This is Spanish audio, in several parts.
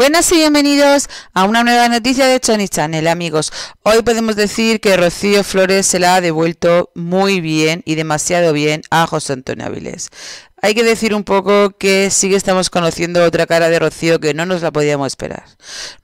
Buenas y bienvenidos a una nueva noticia de Chony Channel, amigos. Hoy podemos decir que Rocío Flores se la ha devuelto muy bien y demasiado bien a José Antonio Avilés. Hay que decir un poco que sí que estamos conociendo otra cara de Rocío que no nos la podíamos esperar.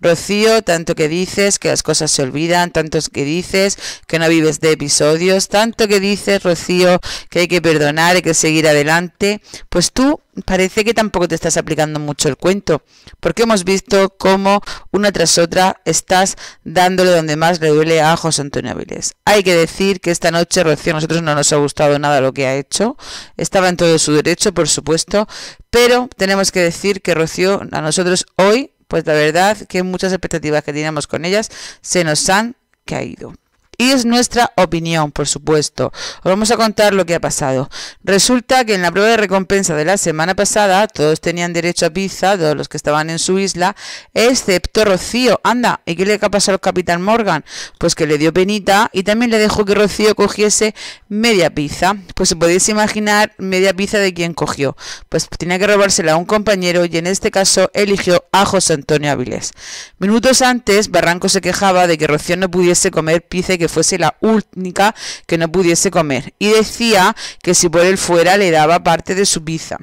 Rocío, tanto que dices que las cosas se olvidan, tanto que dices que no vives de episodios, tanto que dices, Rocío, que hay que perdonar, hay que seguir adelante, pues tú parece que tampoco te estás aplicando mucho el cuento, porque hemos visto cómo una tras otra estás dándole donde más le duele a José Antonio Avilés. Hay que decir que esta noche Rocío a nosotros no nos ha gustado nada lo que ha hecho, estaba en todo su derecho por supuesto, pero tenemos que decir que Rocío a nosotros hoy, pues la verdad que muchas expectativas que teníamos con ellas se nos han caído. Y es nuestra opinión, por supuesto. Os vamos a contar lo que ha pasado. Resulta que en la prueba de recompensa de la semana pasada, todos tenían derecho a pizza, todos los que estaban en su isla, excepto Rocío. Anda, ¿y qué le ha pasado al Capitán Morgan? Pues que le dio penita y también le dejó que Rocío cogiese media pizza. Pues se podéis imaginar media pizza de quién cogió. Pues tenía que robársela a un compañero y en este caso eligió a José Antonio Avilés. Minutos antes, Barranco se quejaba de que Rocío no pudiese comer pizza que fuese la única que no pudiese comer, y decía que si por él fuera le daba parte de su pizza.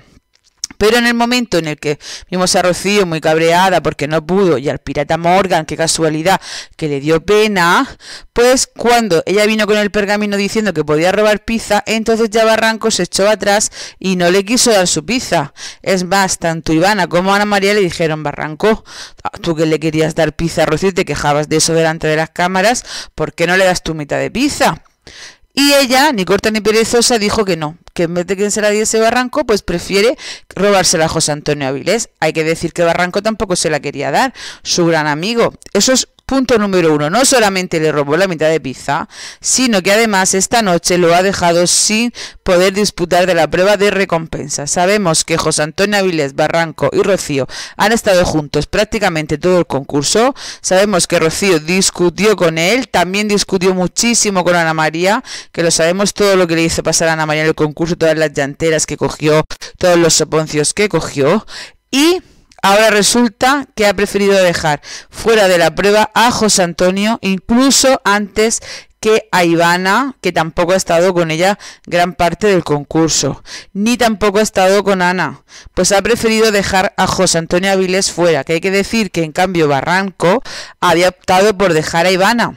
Pero en el momento en el que vimos a Rocío muy cabreada porque no pudo y al pirata Morgan, qué casualidad, que le dio pena, pues cuando ella vino con el pergamino diciendo que podía robar pizza, entonces ya Barranco se echó atrás y no le quiso dar su pizza. Es más, tanto Ivana como Ana María le dijeron, Barranco, tú que le querías dar pizza a Rocío te quejabas de eso delante de las cámaras, ¿por qué no le das tu mitad de pizza? Y ella, ni corta ni perezosa, dijo que no, que en vez de que se la diese Barranco, pues prefiere robársela a José Antonio Avilés. Hay que decir que Barranco tampoco se la quería dar, su gran amigo. Eso es Punto número uno, no solamente le robó la mitad de pizza, sino que además esta noche lo ha dejado sin poder disputar de la prueba de recompensa. Sabemos que José Antonio Avilés, Barranco y Rocío han estado juntos prácticamente todo el concurso. Sabemos que Rocío discutió con él, también discutió muchísimo con Ana María, que lo sabemos todo lo que le hizo pasar a Ana María en el concurso, todas las llanteras que cogió, todos los soponcios que cogió. Y ahora resulta que ha preferido dejar fuera de la prueba a José Antonio, incluso antes que a Ivana, que tampoco ha estado con ella gran parte del concurso, ni tampoco ha estado con Ana, pues ha preferido dejar a José Antonio Avilés fuera, que hay que decir que en cambio Barranco había optado por dejar a Ivana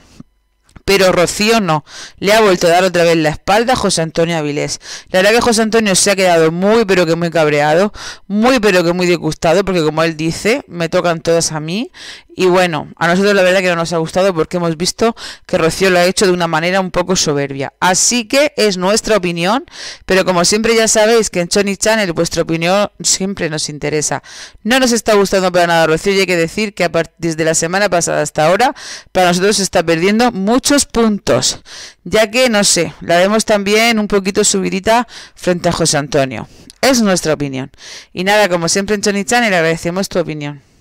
pero Rocío no. Le ha vuelto a dar otra vez la espalda a José Antonio Avilés. La verdad que José Antonio se ha quedado muy pero que muy cabreado, muy pero que muy disgustado, porque como él dice, me tocan todas a mí. Y bueno, a nosotros la verdad que no nos ha gustado porque hemos visto que Rocío lo ha hecho de una manera un poco soberbia. Así que es nuestra opinión, pero como siempre ya sabéis que en Chony Channel vuestra opinión siempre nos interesa. No nos está gustando para nada Rocío y hay que decir que a partir la semana pasada hasta ahora, para nosotros se está perdiendo mucho puntos, ya que, no sé, la vemos también un poquito subidita frente a José Antonio. Es nuestra opinión. Y nada, como siempre en y le agradecemos tu opinión.